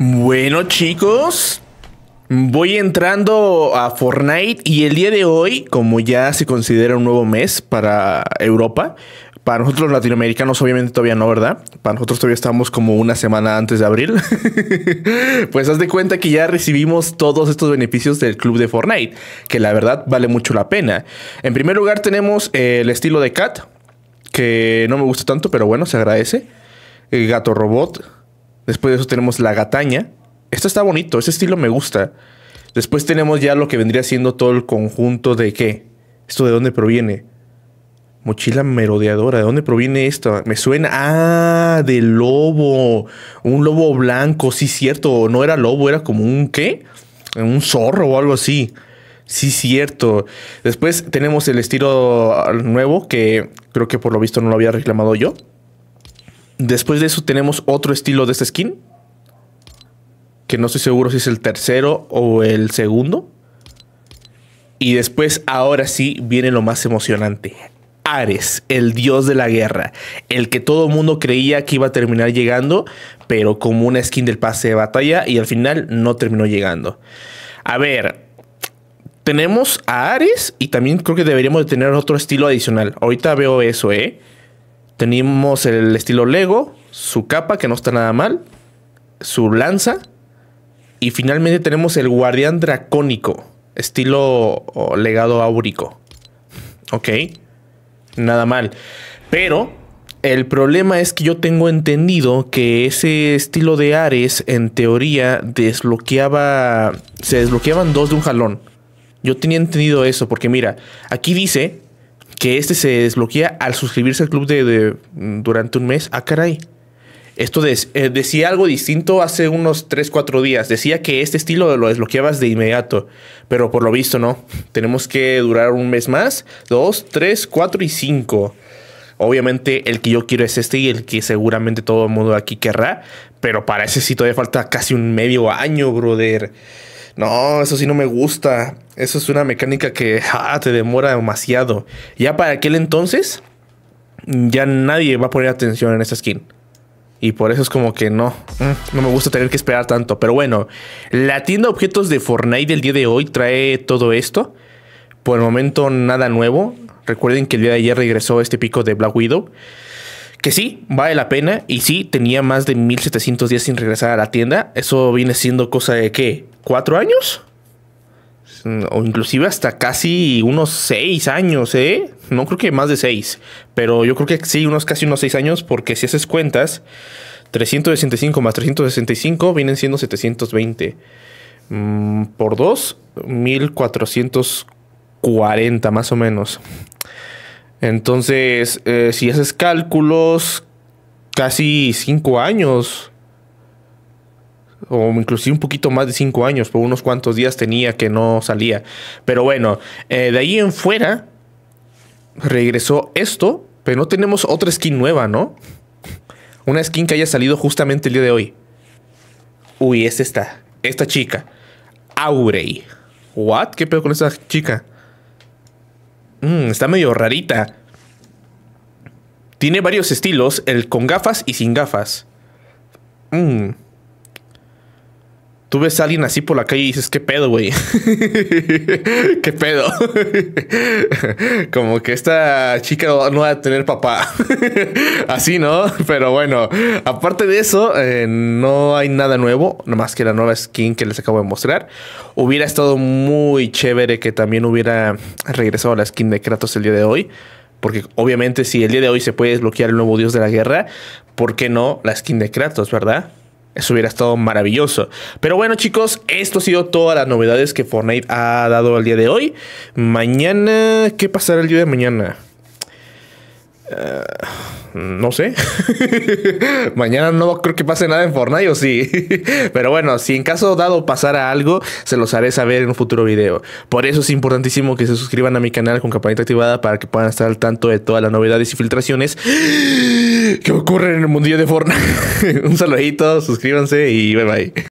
Bueno chicos, voy entrando a Fortnite y el día de hoy, como ya se considera un nuevo mes para Europa, para nosotros latinoamericanos obviamente todavía no, ¿verdad? Para nosotros todavía estamos como una semana antes de abril. pues haz de cuenta que ya recibimos todos estos beneficios del club de Fortnite, que la verdad vale mucho la pena. En primer lugar tenemos el estilo de Cat, que no me gusta tanto, pero bueno, se agradece. El gato robot Después de eso tenemos la gataña. Esto está bonito, ese estilo me gusta. Después tenemos ya lo que vendría siendo todo el conjunto de qué. ¿Esto de dónde proviene? Mochila merodeadora. ¿De dónde proviene esto? Me suena. Ah, de lobo. Un lobo blanco. Sí, cierto. No era lobo, era como un qué? Un zorro o algo así. Sí, cierto. Después tenemos el estilo nuevo que creo que por lo visto no lo había reclamado yo. Después de eso tenemos otro estilo de esta skin. Que no estoy seguro si es el tercero o el segundo. Y después, ahora sí, viene lo más emocionante. Ares, el dios de la guerra, el que todo mundo creía que iba a terminar llegando, pero como una skin del pase de batalla y al final no terminó llegando. A ver, tenemos a Ares y también creo que deberíamos de tener otro estilo adicional. Ahorita veo eso, ¿eh? Tenemos el estilo Lego, su capa, que no está nada mal, su lanza. Y finalmente tenemos el guardián dracónico, estilo legado áurico. Ok, nada mal. Pero el problema es que yo tengo entendido que ese estilo de Ares, en teoría, desbloqueaba. Se desbloqueaban dos de un jalón. Yo tenía entendido eso, porque mira, aquí dice que este se desbloquea al suscribirse al club de, mm, durante un mes. Ah, caray. Esto eh, decía algo distinto hace unos 3, 4 días. Decía que este estilo lo desbloqueabas de inmediato, pero por lo visto no. Tenemos que durar un mes más. 2, 3, 4 y 5. Obviamente el que yo quiero es este y el que seguramente todo el mundo aquí querrá, pero para ese sí todavía falta casi un medio año, brother. No, eso sí no me gusta. Eso es una mecánica que te demora demasiado. Ya para aquel entonces, ya nadie va a poner atención en esa skin. Y por eso es como que no, mm, no me gusta tener que esperar tanto. Pero bueno, la tienda de objetos de Fortnite del día de hoy trae todo esto. Por el momento nada nuevo. Recuerden que el día de ayer regresó este pico de Black Widow que sí, vale la pena y sí, tenía más de 1700 días sin regresar a la tienda. Eso viene siendo cosa de qué, cuatro años mm, o inclusive hasta casi unos seis años, ¿eh? No creo que más de seis, pero yo creo que sí, unos casi unos seis años, porque si haces cuentas, 365 más 365 vienen siendo 720. Mm, por 2, 1440 más o menos. Entonces, eh, si haces cálculos, casi cinco años, o inclusive un poquito más de cinco años, por unos cuantos días tenía que no salía. Pero bueno, eh, de ahí en fuera, regresó esto, pero no tenemos otra skin nueva, ¿no? Una skin que haya salido justamente el día de hoy. Uy, es esta, esta chica. Aurey. ¿What? ¿Qué pedo con esta chica? Mm, está medio rarita. Tiene varios estilos, el con gafas y sin gafas. Mmm. Tú ves a alguien así por la calle y dices, ¿qué pedo, güey? ¿Qué pedo? Como que esta chica no va a tener papá. así, ¿no? Pero bueno, aparte de eso, eh, no hay nada nuevo, nada más que la nueva skin que les acabo de mostrar. Hubiera estado muy chévere que también hubiera regresado a la skin de Kratos el día de hoy. Porque obviamente si el día de hoy se puede desbloquear el nuevo dios de la guerra, ¿por qué no la skin de Kratos, verdad? Eso hubiera estado maravilloso. Pero bueno, chicos, esto ha sido todas las novedades que Fortnite ha dado al día de hoy. Mañana, ¿qué pasará el día de mañana? Ah, no sé. Mañana no creo que pase nada en Fortnite o sí. Pero bueno, si en caso dado pasara algo, se los haré saber en un futuro video. Por eso es importantísimo que se suscriban a mi canal con campanita activada para que puedan estar al tanto de todas las novedades y filtraciones que ocurren en el mundillo de Fortnite. un saludito, suscríbanse y bye bye.